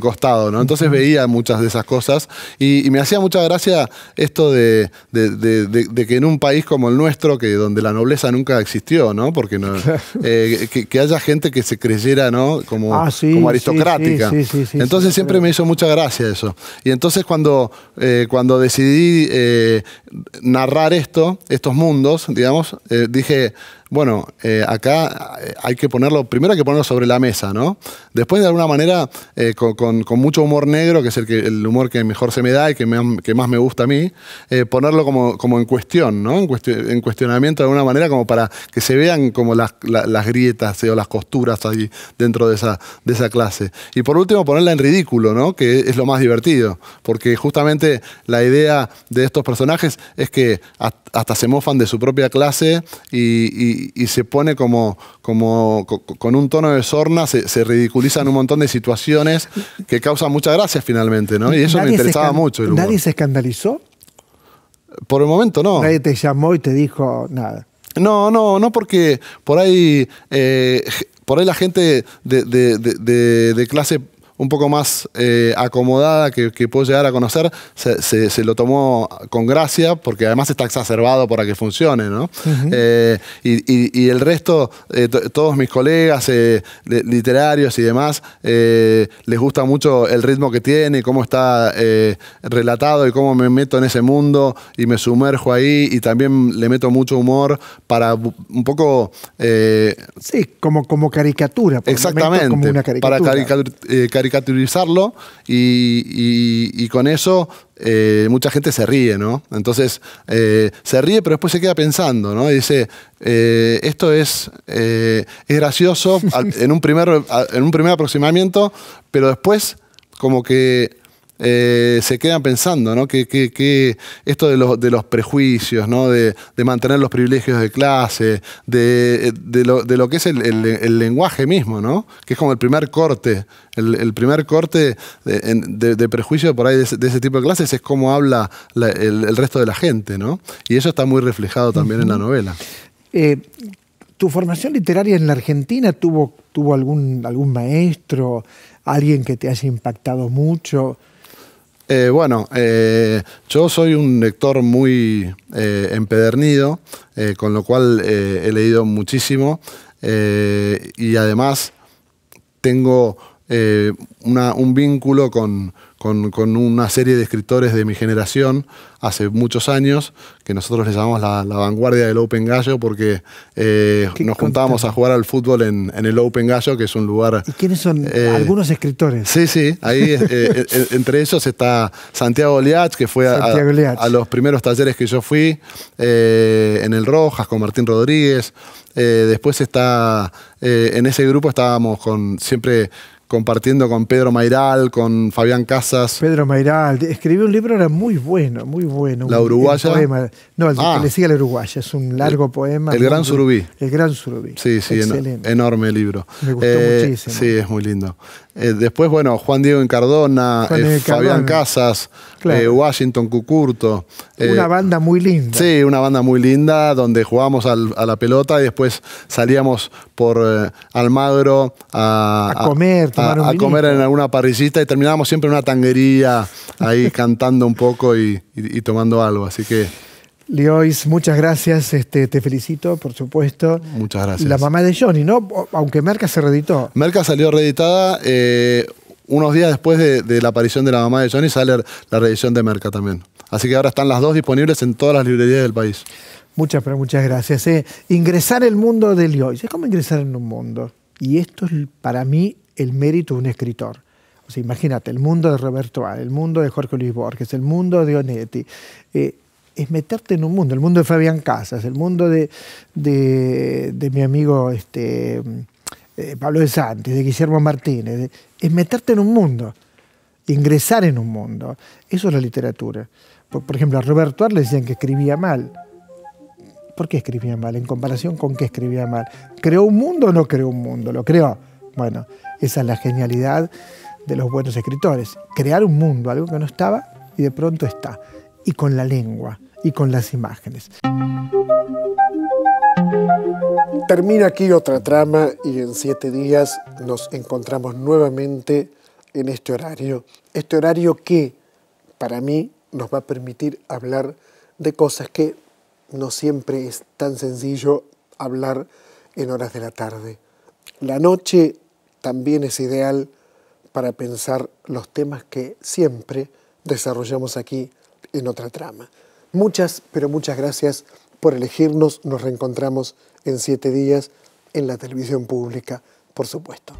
costado, ¿no? Entonces veía muchas de esas cosas y, me hacía mucha gracia esto de, que en un país como el nuestro, que donde la nobleza nunca existió, ¿no? Porque no, eh, que, haya gente que se creyera, ¿no? Como, ah, aristocrática. entonces siempre me hizo mucha gracia eso. Y entonces cuando, eh, cuando decidí eh, narrar esto, estos mundos, digamos, dije bueno, eh, acá eh, hay que ponerlo, primero hay que ponerlo sobre la mesa, ¿no? Después, de alguna manera, eh, con, mucho humor negro, que es el, que, el humor que mejor se me da y que, más me gusta a mí, ponerlo como, en cuestión, ¿no? En, cuestionamiento de alguna manera, como para que se vean como las, grietas o las costuras ahí dentro de esa, clase. Y por último, ponerla en ridículo, ¿no? Que es lo más divertido, porque justamente la idea de estos personajes es que hasta se mofan de su propia clase y y, se pone como, como con un tono de sorna, se, ridiculiza en un montón de situaciones que causan mucha gracia finalmente, ¿no? Y eso me interesaba mucho. ¿Nadie se escandalizó? Por el momento no. Nadie te llamó y te dijo nada. No, no, no porque por ahí, eh, por ahí la gente de, de clase un poco más eh, acomodada que, puedo llegar a conocer, se, lo tomó con gracia, porque además está exacerbado para que funcione, ¿no? Eh, y, el resto, eh, todos mis colegas literarios y demás, les gusta mucho el ritmo que tiene, cómo está relatado y cómo me meto en ese mundo y me sumerjo ahí y también le meto mucho humor para un poco... sí, como, como caricatura. exactamente, como una para caricatura categorizarlo y, con eso eh, mucha gente se ríe, ¿no? Entonces eh, se ríe, pero después se queda pensando, ¿no? Y dice, eh, esto es, es gracioso en, un primer, en un primer aproximamiento, pero después como que eh, se quedan pensando, ¿no? Que, esto de los, prejuicios, ¿no? De, mantener los privilegios de clase, de, lo, que es el, lenguaje mismo, ¿no? Que es como el primer corte, el, primer corte de, prejuicio por ahí de ese, tipo de clases es cómo habla el, resto de la gente, ¿no? Y eso está muy reflejado también en la novela. Eh, ¿Tu formación literaria en la Argentina tuvo, algún, algún maestro, alguien que te haya impactado mucho? Eh, bueno, eh, yo soy un lector muy eh, empedernido, con lo cual he leído muchísimo y además tengo eh, un vínculo con, una serie de escritores de mi generación hace muchos años, que nosotros le llamamos la, vanguardia del Open Gallo, porque eh, nos juntábamos a jugar al fútbol en, el Open Gallo, que es un lugar... ¿Y quiénes son eh, algunos escritores? Sí, sí, ahí entre ellos está Santiago Liach, que fue a, a, los primeros talleres que yo fui, en el Rojas, con Martín Rodríguez. después está, en ese grupo estábamos con siempre compartiendo con Pedro Mairal, con Fabián Casas. Pedro Mairal, escribió un libro, era muy bueno, muy bueno. ¿La Uruguaya? No, el ah. que le sigue la Uruguaya, es un largo poema. El Gran Surubí. El Gran Surubí. Sí, sí, enorme libro. Me gustó eh, muchísimo. Sí, es muy lindo. Eh, después, bueno, Juan Diego Encardona, eh, Fabián Casas, Washington Cucurto. una banda muy linda. Sí, una banda muy linda donde jugábamos a la pelota y después salíamos por eh, Almagro a, comer, a, comer en alguna parrillita y terminábamos siempre en una tanguería ahí cantando un poco y, tomando algo. Así que Leois, muchas gracias. Este, te felicito, por supuesto. Muchas gracias. La mamá de Johnny, ¿no? Aunque Merca se reeditó. Merca salió reeditada. Eh, unos días después de, de, la aparición de la mamá de Johnny sale la reedición de Merca también. Así que ahora están las dos disponibles en todas las librerías del país. Muchas, muchas gracias. Eh, ingresar el mundo de hoy. Es como ingresar en un mundo. Y esto es para mí el mérito de un escritor. O sea, imagínate, el mundo de Roberto A, el mundo de Jorge Luis Borges, el mundo de Onetti. Eh, es meterte en un mundo, el mundo de Fabián Casas, el mundo de, de, mi amigo este, eh, Pablo de Santi, de Guillermo Martínez. es meterte en un mundo, ingresar en un mundo. Eso es la literatura. Por, ejemplo, a Roberto A le decían que escribía mal. ¿Por qué escribía mal? ¿En comparación con qué escribía mal? ¿Creó un mundo o no creó un mundo? ¿Lo creó? Bueno, esa es la genialidad de los buenos escritores. Crear un mundo, algo que no estaba y de pronto está. Y con la lengua y con las imágenes. Termina aquí otra trama y en siete días nos encontramos nuevamente en este horario. Este horario que para mí nos va a permitir hablar de cosas que no siempre es tan sencillo hablar en horas de la tarde. La noche también es ideal para pensar los temas que siempre desarrollamos aquí en otra trama. Muchas, pero muchas gracias por elegirnos. Nos reencontramos en siete días en la televisión pública, por supuesto.